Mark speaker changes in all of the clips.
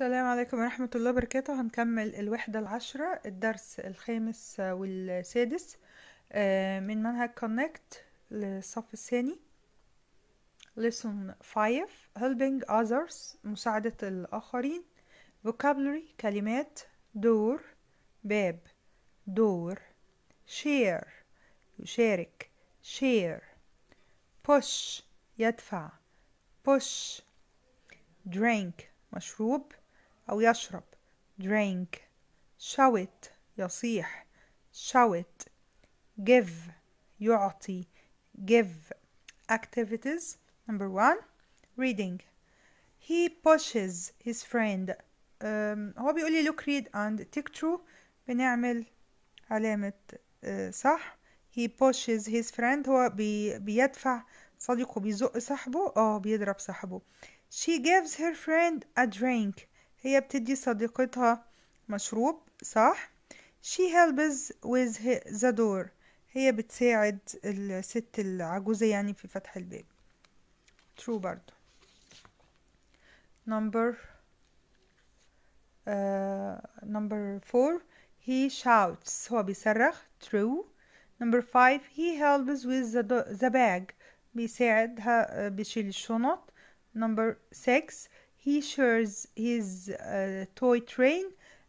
Speaker 1: السلام عليكم ورحمة الله وبركاته هنكمل الوحدة العشرة الدرس الخامس والسادس آه، من منهج كونكت للصف الثاني lesson 5 helping others مساعدة الآخرين vocabulary كلمات دور باب دور share يشارك share push يدفع push drink مشروب أو يشرب drink shout يصيح shout give يعطي give activities number one reading he pushes his friend um, هو بيقول لي look read and tick true بنعمل علامة uh, صح he pushes his friend هو بي بيدفع صديقه بيزق صاحبه اه بيضرب صاحبه she gives her friend a drink هي بتدي صديقتها مشروب صح she helps with the door هي بتساعد الست العجوزة يعني في فتح الباب true برضو number uh, number four he shouts هو بيصرخ true number five he helps with the, the bag بيساعدها بيشيل الشنط number six he shares his uh, toy train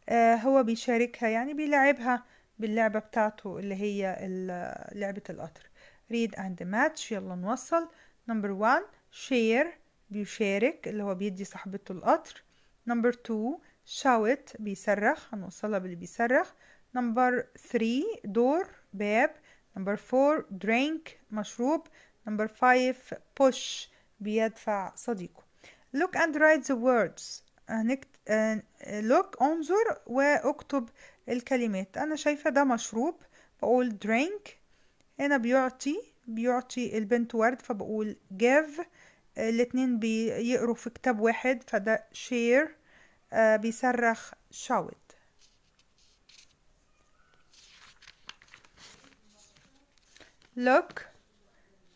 Speaker 1: uh, هو بيشاركها يعني بيلعبها باللعبة بتاعته اللي هي لعبة القطر read and match يلا نوصل number one share بيشارك اللي هو بيدي صاحبته القطر number two shout بيصرخ هنوصلها باللي بيصرخ number three دور باب number four drink مشروب number five push بيدفع صديقه look and write the words هنكت... آه، look انظر واكتب الكلمات انا شايفة ده مشروب بقول drink هنا بيعطي بيعطي البنت ورد فبقول give الاتنين بيقروا في كتاب واحد فده share آه، بيصرخ shout look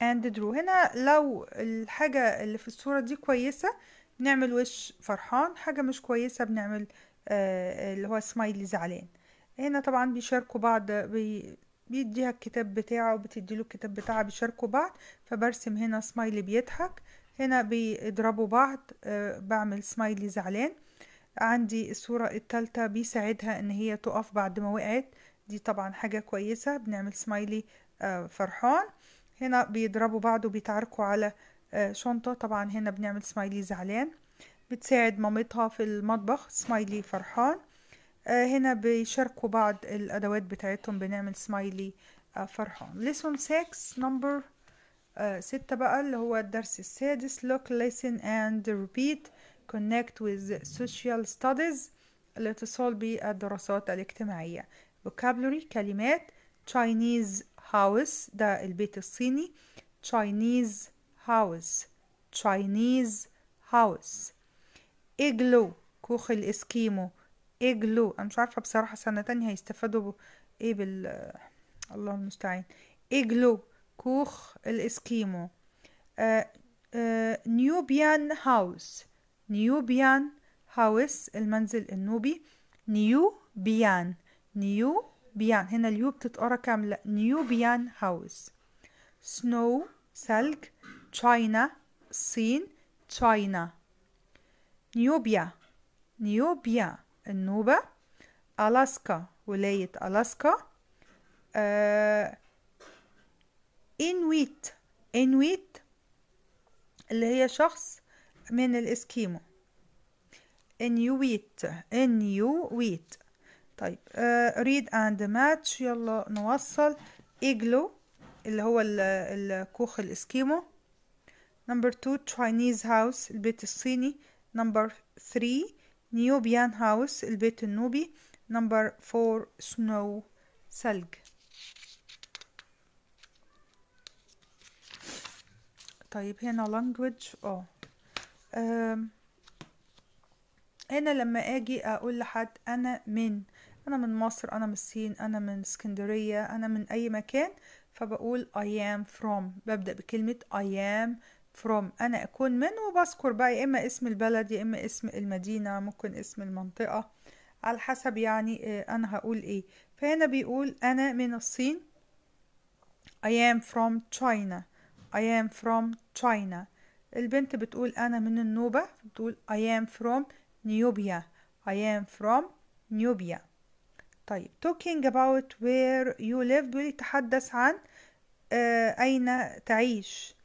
Speaker 1: and draw هنا لو الحاجة اللي في الصورة دي كويسة نعمل وش فرحان حاجة مش كويسة بنعمل آه اللي هو سمايلي زعلان هنا طبعا بيشاركوا بعض بي بيديها الكتاب بتاعه وبتدي له الكتاب بتاعها بيشاركوا بعض فبرسم هنا سمايلي بيضحك هنا بيضربوا بعض آه بعمل سمايلي زعلان عندي الصورة التالتة بيساعدها ان هي تقف بعد ما وقعت دي طبعا حاجة كويسة بنعمل سمايلي آه فرحان هنا بيضربوا بعض وبيتعاركوا على آه، شنطة طبعا هنا بنعمل سمايلي زعلان بتساعد مامتها في المطبخ سمايلي فرحان آه، هنا بيشاركوا بعض الأدوات بتاعتهم بنعمل سمايلي آه، فرحان lesson 6 نمبر ستة بقى اللي هو الدرس السادس look listen and repeat connect with social studies الاتصال بالدراسات الاجتماعية vocabulary كلمات Chinese هاوس ده البيت الصيني Chinese house Chinese house اجلو كوخ الاسكيمو اجلو انا مش عارفه بصراحه سنه تانية هيستفادوا ايه بال الله المستعان اجلو كوخ الاسكيمو آه آه نيوبيان هاوس نيوبيان هاوس المنزل النوبي نيو بيان نيو بيان هنا اليو بتتقرا كاملة نيو بيان هاوس سنو سلك تشاينا الصين تشاينا نيوبيا نيوبيا النوبة ألاسكا ولاية ألاسكا آه إنويت إنويت اللي هي شخص من الإسكيمو إنيويت إنيويت طيب آه، ريد اند ماتش يلا نوصل ايجلو اللي هو الكوخ الاسكيمو نمبر 2 تشاينيز هاوس البيت الصيني نمبر 3 نيوبيان هاوس البيت النوبي نمبر 4 سنو ثلج طيب هنا لانجوج اه هنا لما اجي اقول لحد انا من انا من مصر انا من الصين انا من اسكندريه انا من اي مكان فبقول I am from ببدأ بكلمة I am from أنا أكون من وبذكر بقى يا إما اسم البلد يا إما اسم المدينة ممكن اسم المنطقة على حسب يعني آه، أنا هقول إيه فهنا بيقول أنا من الصين I am from China I am from China البنت بتقول أنا من النوبة بتقول I am from نيوبيا I am from نيوبيا طيب talking about where you live بيقول يتحدث عن آه أين تعيش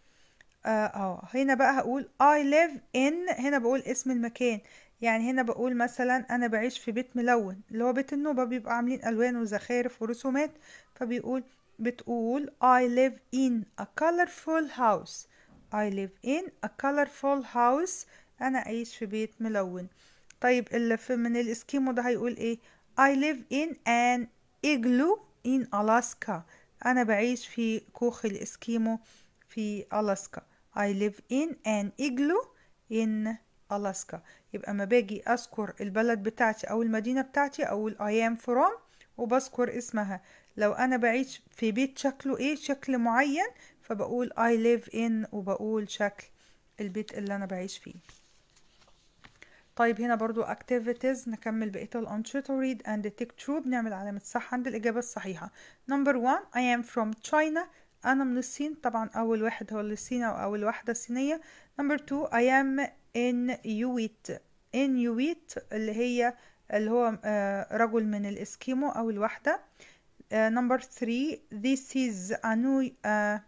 Speaker 1: آه،, اه هنا بقى هقول I live in هنا بقول اسم المكان يعني هنا بقول مثلا أنا بعيش في بيت ملون اللي هو بيت النوبة بيبقى عاملين ألوان وزخارف ورسومات فبيقول بتقول I live in a colorful house I live in a colorful house أنا أعيش في بيت ملون طيب اللي في من الإسكيمو ده هيقول إيه I live in an igloo in Alaska أنا بعيش في كوخ الإسكيمو في ألاسكا I live in an igloo in ألاسكا يبقى ما باجي أذكر البلد بتاعتي أو المدينة بتاعتي أقول I am from وبذكر اسمها لو أنا بعيش في بيت شكله إيه شكل معين فبقول I live in وبقول شكل البيت اللي أنا بعيش فيه طيب هنا برضو activities نكمل بقية الأنشطة read and take true بنعمل علامة صح عند الإجابة الصحيحة number one I am from China أنا من الصين طبعا أول واحد هو الصين أو أول واحدة صينية number two I am in Inuit Inuit اللي هي اللي هو آه، رجل من الإسكيمو أو الواحدة آه، number three this is a new, uh,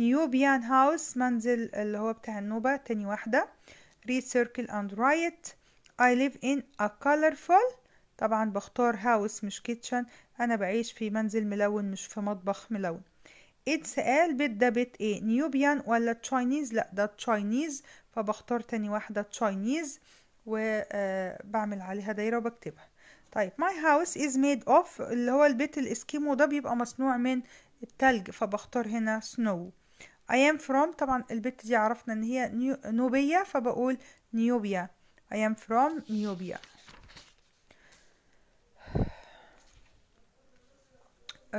Speaker 1: Nubian house منزل اللي هو بتاع النوبة تاني واحدة read circle and write I live in a colorful طبعا بختار house مش kitchen أنا بعيش في منزل ملون مش في مطبخ ملون اتسأل بيت ده بيت ايه نيوبيان ولا تشاينيز لا ده تشاينيز فبختار تاني واحدة تشاينيز وبعمل آه، عليها دايرة وبكتبها طيب my house is made of اللي هو البيت الاسكيمو ده بيبقى مصنوع من التلج فبختار هنا snow I am from طبعا البيت دي عرفنا ان هي نوبية فبقول نيوبيا I am from Ethiopia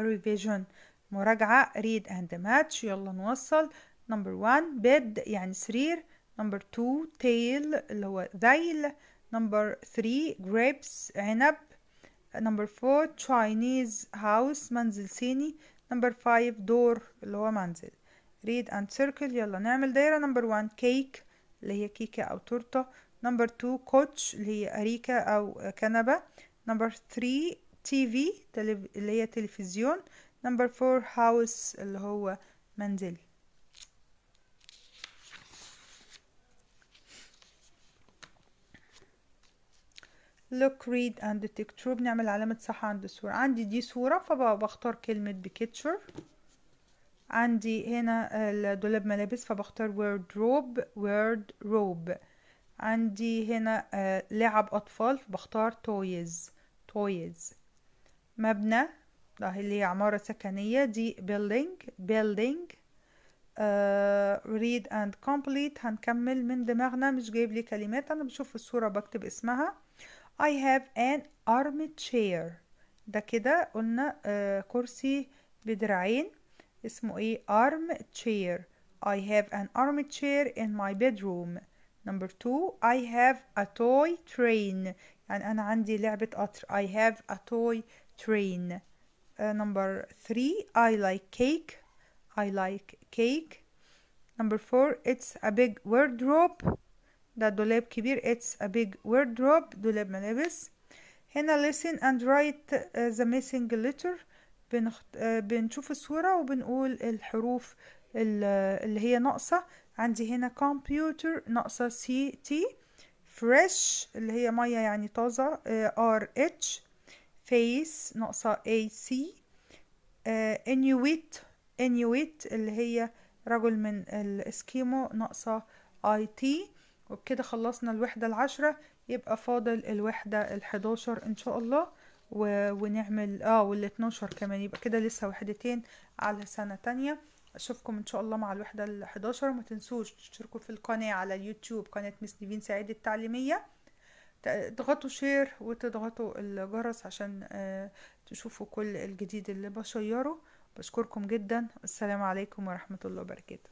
Speaker 1: revision مراجعة read and match يلا نوصل number one bed يعني سرير number two tail اللي هو ذيل number three grapes عنب number four Chinese house منزل صيني number five door اللي هو منزل read and circle يلا نعمل دايرة number one cake اللي هي كيكة أو تورتة نمبر 2 كوتش اللي هي أريكة أو كنبة نمبر 3 تي في اللي هي تلفزيون نمبر 4 هاوس اللي هو منزل look read and detect true بنعمل علامة صح عند الصورة عندي دي صورة فبختار كلمة بكتشر عندي هنا دولاب ملابس فبختار wardrobe wardrobe عندي هنا آه، لعب أطفال بختار تويز تويز مبنى ده اللي هي عمارة سكنية دي building building آه read and complete هنكمل من دماغنا مش جايب لي كلمات أنا بشوف الصورة بكتب اسمها I have an armchair ده كده قلنا uh, كرسي بدرعين اسمه ايه armchair I have an armchair in my bedroom number two I have a toy train يعني أنا عندي لعبة قطر I have a toy train uh, number three I like cake I like cake number four it's a big wardrobe ده دولاب كبير it's a big wardrobe دولاب ملابس هنا listen and write uh, the missing letter بنخت... uh, بنشوف الصورة وبنقول الحروف اللي هي ناقصة عندي هنا كمبيوتر ناقصة سي تي فريش اللي هي مية يعني طازة ار اتش فيس ناقصة اي سي انيويت انيويت اللي هي رجل من الاسكيمو ناقصة اي تي وبكده خلصنا الوحدة العشرة يبقى فاضل الوحدة الحداشر ان شاء الله و... ونعمل اه والاتناشر كمان يبقى كده لسه وحدتين على سنة تانية اشوفكم ان شاء الله مع الوحده ال11 وما تنسوش تشتركوا في القناه على اليوتيوب قناه مس نيفين سعيد التعليميه تضغطوا شير وتضغطوا الجرس عشان آه، تشوفوا كل الجديد اللي بشيره بشكركم جدا السلام عليكم ورحمه الله وبركاته